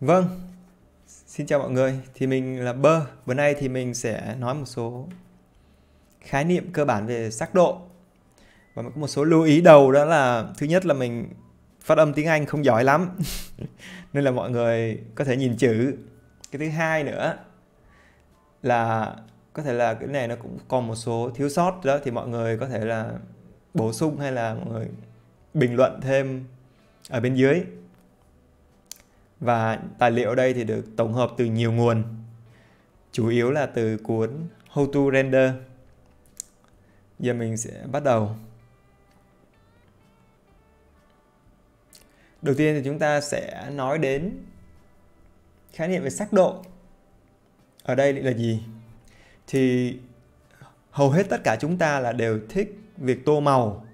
Vâng, xin chào mọi người. Thì mình là Bơ. Bữa nay thì mình sẽ nói một số khái niệm cơ bản về sắc độ. Và có một số lưu ý đầu đó là thứ nhất là mình phát âm tiếng Anh không giỏi lắm. Nên là mọi người có thể nhìn chữ. Cái thứ hai nữa là có thể là cái này nó cũng còn một số thiếu sót đó thì mọi người có thể là bổ sung hay là mọi người bình luận thêm ở bên dưới và tài liệu đây thì được tổng hợp từ nhiều nguồn chủ yếu là từ cuốn How to Render giờ mình sẽ bắt đầu đầu tiên thì chúng ta sẽ nói đến khái niệm về sắc độ ở đây là gì thì hầu hết tất cả chúng ta là đều thích việc tô màu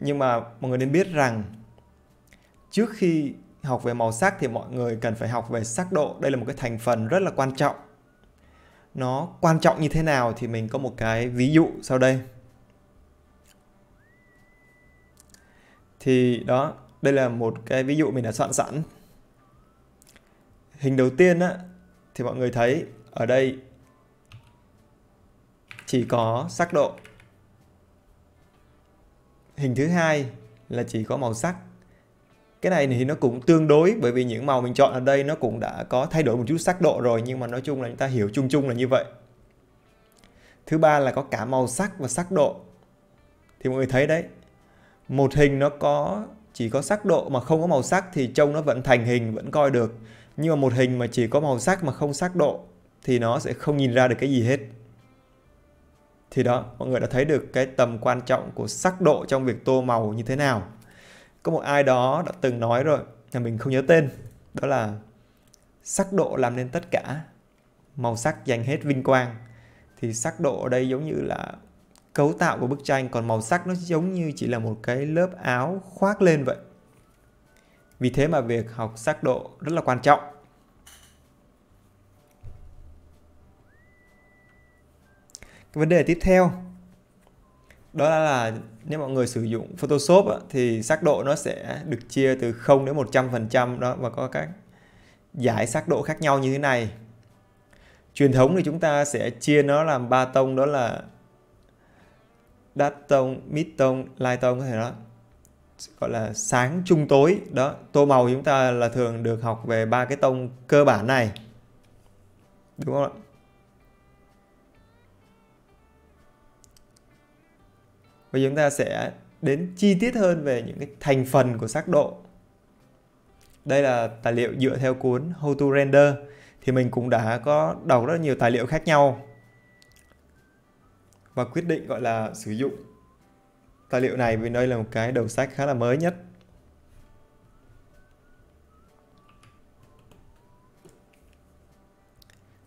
nhưng mà mọi người nên biết rằng trước khi học về màu sắc thì mọi người cần phải học về sắc độ đây là một cái thành phần rất là quan trọng nó quan trọng như thế nào thì mình có một cái ví dụ sau đây thì đó đây là một cái ví dụ mình đã soạn sẵn hình đầu tiên á, thì mọi người thấy ở đây chỉ có sắc độ hình thứ hai là chỉ có màu sắc cái này thì nó cũng tương đối bởi vì những màu mình chọn ở đây nó cũng đã có thay đổi một chút sắc độ rồi nhưng mà nói chung là chúng ta hiểu chung chung là như vậy thứ ba là có cả màu sắc và sắc độ thì mọi người thấy đấy một hình nó có chỉ có sắc độ mà không có màu sắc thì trông nó vẫn thành hình vẫn coi được nhưng mà một hình mà chỉ có màu sắc mà không sắc độ thì nó sẽ không nhìn ra được cái gì hết thì đó mọi người đã thấy được cái tầm quan trọng của sắc độ trong việc tô màu như thế nào có một ai đó đã từng nói rồi là mình không nhớ tên đó là sắc độ làm nên tất cả màu sắc dành hết vinh quang thì sắc độ ở đây giống như là cấu tạo của bức tranh còn màu sắc nó giống như chỉ là một cái lớp áo khoác lên vậy vì thế mà việc học sắc độ rất là quan trọng cái vấn đề tiếp theo đó là nếu mọi người sử dụng Photoshop á, thì sắc độ nó sẽ được chia từ 0 đến 100% đó và có các giải sắc độ khác nhau như thế này. Truyền thống thì chúng ta sẽ chia nó làm ba tông đó là dark tông, mid tông, light tông có thể đó gọi là sáng trung tối đó tô màu chúng ta là thường được học về ba cái tông cơ bản này đúng không ạ và chúng ta sẽ đến chi tiết hơn về những cái thành phần của sắc độ đây là tài liệu dựa theo cuốn How to Render thì mình cũng đã có đọc rất nhiều tài liệu khác nhau và quyết định gọi là sử dụng tài liệu này vì đây là một cái đầu sách khá là mới nhất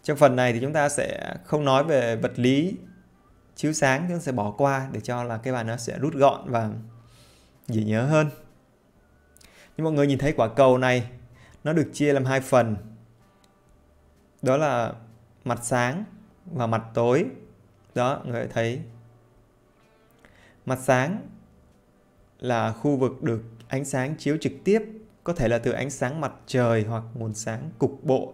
trong phần này thì chúng ta sẽ không nói về vật lý chiếu sáng chúng sẽ bỏ qua để cho là cái bài nó sẽ rút gọn và dễ nhớ hơn nhưng mọi người nhìn thấy quả cầu này nó được chia làm hai phần đó là mặt sáng và mặt tối đó người thấy mặt sáng là khu vực được ánh sáng chiếu trực tiếp có thể là từ ánh sáng mặt trời hoặc nguồn sáng cục bộ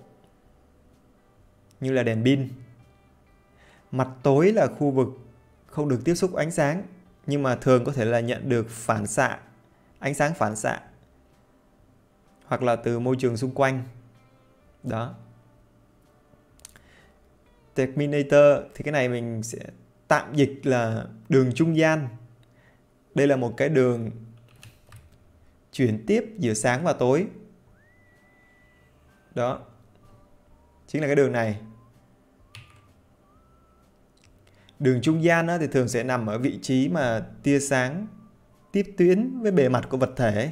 như là đèn pin Mặt tối là khu vực không được tiếp xúc ánh sáng nhưng mà thường có thể là nhận được phản xạ, ánh sáng phản xạ hoặc là từ môi trường xung quanh. Đó. Terminator thì cái này mình sẽ tạm dịch là đường trung gian. Đây là một cái đường chuyển tiếp giữa sáng và tối. Đó. Chính là cái đường này. Đường trung gian thì thường sẽ nằm ở vị trí mà tia sáng tiếp tuyến với bề mặt của vật thể.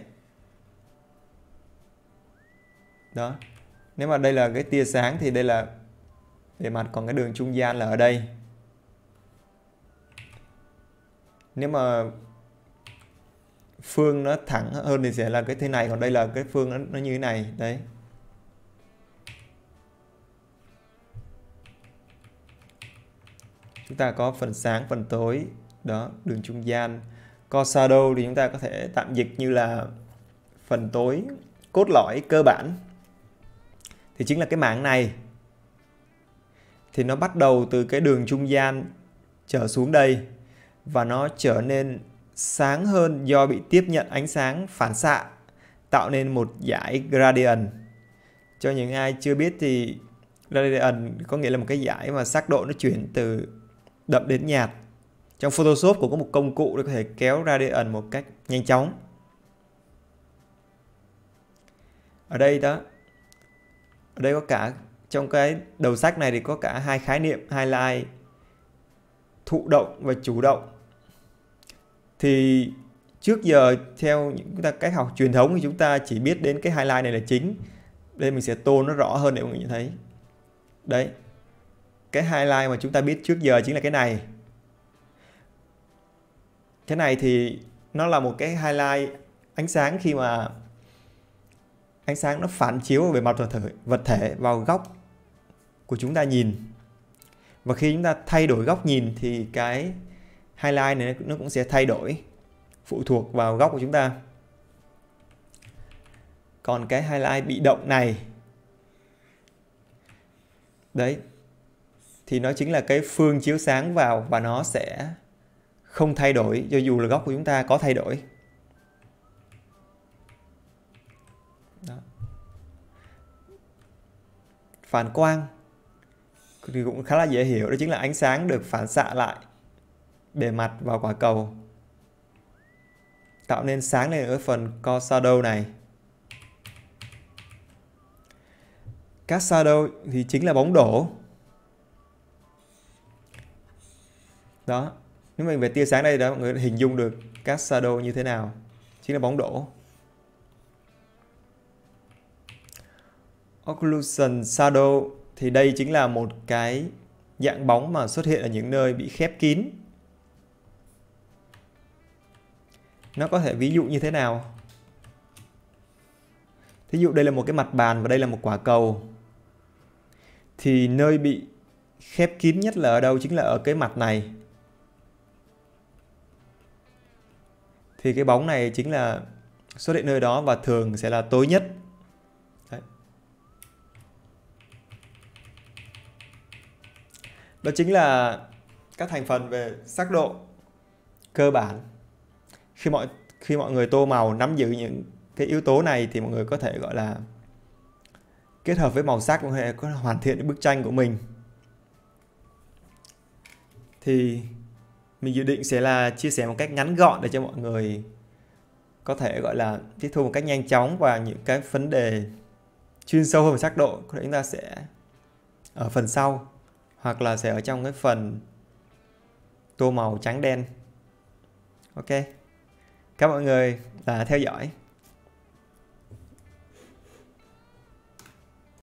Đó. Nếu mà đây là cái tia sáng thì đây là bề mặt còn cái đường trung gian là ở đây. Nếu mà phương nó thẳng hơn thì sẽ là cái thế này còn đây là cái phương nó, nó như thế này đấy ta có phần sáng, phần tối, đó, đường trung gian. Có shadow thì chúng ta có thể tạm dịch như là phần tối, cốt lõi, cơ bản. Thì chính là cái mảng này. Thì nó bắt đầu từ cái đường trung gian trở xuống đây và nó trở nên sáng hơn do bị tiếp nhận ánh sáng phản xạ tạo nên một dải gradient. Cho những ai chưa biết thì gradient có nghĩa là một cái dải mà sắc độ nó chuyển từ đậm đến nhạt trong Photoshop cũng có một công cụ để có thể kéo gradient một cách nhanh chóng ở đây đó ở đây có cả trong cái đầu sách này thì có cả hai khái niệm highlight, thụ động và chủ động thì trước giờ theo những cách học truyền thống thì chúng ta chỉ biết đến cái highlight này là chính đây mình sẽ tô nó rõ hơn để mọi người nhìn thấy đấy cái highlight mà chúng ta biết trước giờ chính là cái này cái này thì nó là một cái highlight ánh sáng khi mà ánh sáng nó phản chiếu về mặt vật thể, vật thể vào góc của chúng ta nhìn và khi chúng ta thay đổi góc nhìn thì cái highlight này nó cũng sẽ thay đổi phụ thuộc vào góc của chúng ta còn cái highlight bị động này đấy thì nó chính là cái phương chiếu sáng vào và nó sẽ không thay đổi cho dù là góc của chúng ta có thay đổi Đó. phản quang thì cũng khá là dễ hiểu đó chính là ánh sáng được phản xạ lại bề mặt vào quả cầu tạo nên sáng lên ở phần co shadow này các shadow thì chính là bóng đổ đó nếu mình về tia sáng đây đó mọi người hình dung được các shadow như thế nào chính là bóng đổ occlusion shadow thì đây chính là một cái dạng bóng mà xuất hiện ở những nơi bị khép kín nó có thể ví dụ như thế nào thí dụ đây là một cái mặt bàn và đây là một quả cầu thì nơi bị khép kín nhất là ở đâu chính là ở cái mặt này thì cái bóng này chính là xuất hiện nơi đó và thường sẽ là tối nhất Đấy. đó chính là các thành phần về sắc độ cơ bản khi mọi khi mọi người tô màu nắm giữ những cái yếu tố này thì mọi người có thể gọi là kết hợp với màu sắc có thể hoàn thiện bức tranh của mình thì mình dự định sẽ là chia sẻ một cách ngắn gọn để cho mọi người có thể gọi là tiếp thu một cách nhanh chóng và những cái vấn đề chuyên sâu hơn về sắc độ có thể chúng ta sẽ ở phần sau hoặc là sẽ ở trong cái phần tô màu trắng đen ok các mọi người là theo dõi